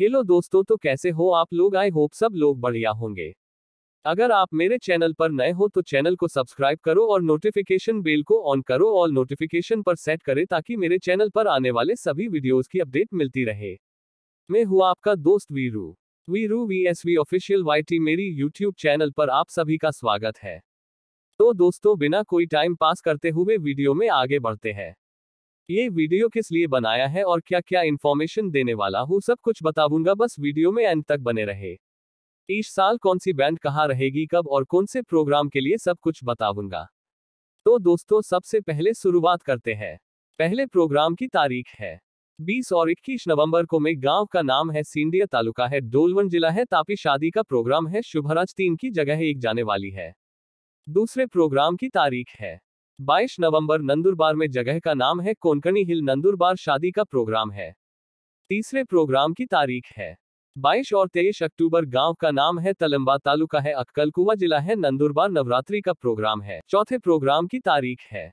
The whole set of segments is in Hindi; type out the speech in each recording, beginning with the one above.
हेलो दोस्तों तो कैसे हो आप लोग आई होप सब लोग बढ़िया होंगे अगर आप मेरे चैनल पर नए हो तो चैनल को सब्सक्राइब करो और नोटिफिकेशन बेल को ऑन करो और नोटिफिकेशन पर सेट करें ताकि मेरे चैनल पर आने वाले सभी वीडियोस की अपडेट मिलती रहे मैं हूँ आपका दोस्त Veeru Veeru V S V official वाई मेरी यूट्यूब चैनल पर आप सभी का स्वागत है तो दोस्तों बिना कोई टाइम पास करते हुए वीडियो में आगे बढ़ते हैं ये वीडियो किस लिए बनाया है और क्या क्या इन्फॉर्मेशन देने वाला हूँ सब कुछ बताऊंगा बस वीडियो में एंड तक बने रहे इस साल कौन सी बैंड कहाँ रहेगी कब और कौन से प्रोग्राम के लिए सब कुछ बताऊंगा तो दोस्तों सबसे पहले शुरुआत करते हैं पहले प्रोग्राम की तारीख है 20 और 21 नवंबर को में गांव का नाम है सिंडिया तालुका है डोलवन जिला है तापी शादी का प्रोग्राम है शुभराज तीन की जगह एक जाने वाली है दूसरे प्रोग्राम की तारीख है 22 नवंबर नंदुरबार में जगह का नाम है कोनकणी हिल नंदुरबार शादी का प्रोग्राम है तीसरे प्रोग्राम की तारीख है 22 और 23 अक्टूबर गांव का नाम है तलम्बा तालुका है अक्कलकुआ जिला है नंदुरबार नवरात्रि का प्रोग्राम है चौथे प्रोग्राम की तारीख है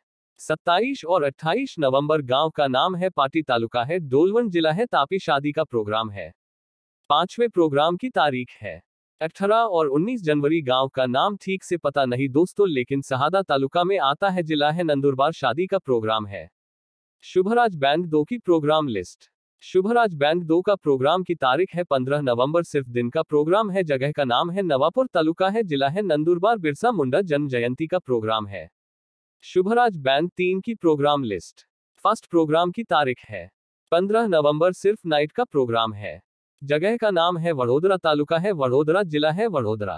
27 और 28 नवंबर गांव का नाम है पाटी तालुका है डोलवन जिला है तापी शादी का प्रोग्राम है पांचवें प्रोग्राम की तारीख है अठारह और 19 जनवरी गांव का नाम ठीक से पता नहीं दोस्तों लेकिन सहादा तालुका में आता है जिला है नंदुरबार शादी का प्रोग्राम है शुभराज बैंड दो की प्रोग्राम लिस्ट शुभराज बैंड दो का प्रोग्राम की तारीख है 15 नवंबर सिर्फ दिन का प्रोग्राम है जगह का नाम है नवापुर तालुका है जिला है नंदुरबार बिरसा मुंडा जन्म जयंती का प्रोग्राम है शुभराज बैंड तीन की प्रोग्राम लिस्ट फर्स्ट प्रोग्राम की तारीख है पंद्रह नवंबर सिर्फ नाइट का प्रोग्राम है जगह का नाम है वडोदरा तालुका है वडोदरा जिला है वडोदरा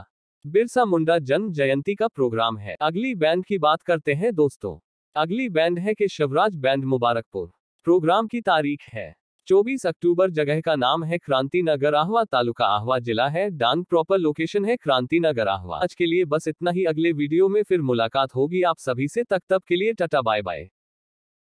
बिरसा मुंडा जन्म जयंती का प्रोग्राम है अगली बैंड की बात करते हैं दोस्तों अगली बैंड है के शिवराज बैंड मुबारकपुर प्रोग्राम की तारीख है 24 अक्टूबर जगह का नाम है क्रांति नगर आहवा तालुका आहवा जिला है डांग प्रॉपर लोकेशन है क्रांति नगर आहवा आज के लिए बस इतना ही अगले वीडियो में फिर मुलाकात होगी आप सभी से तक तब के लिए टाटा बाय बाय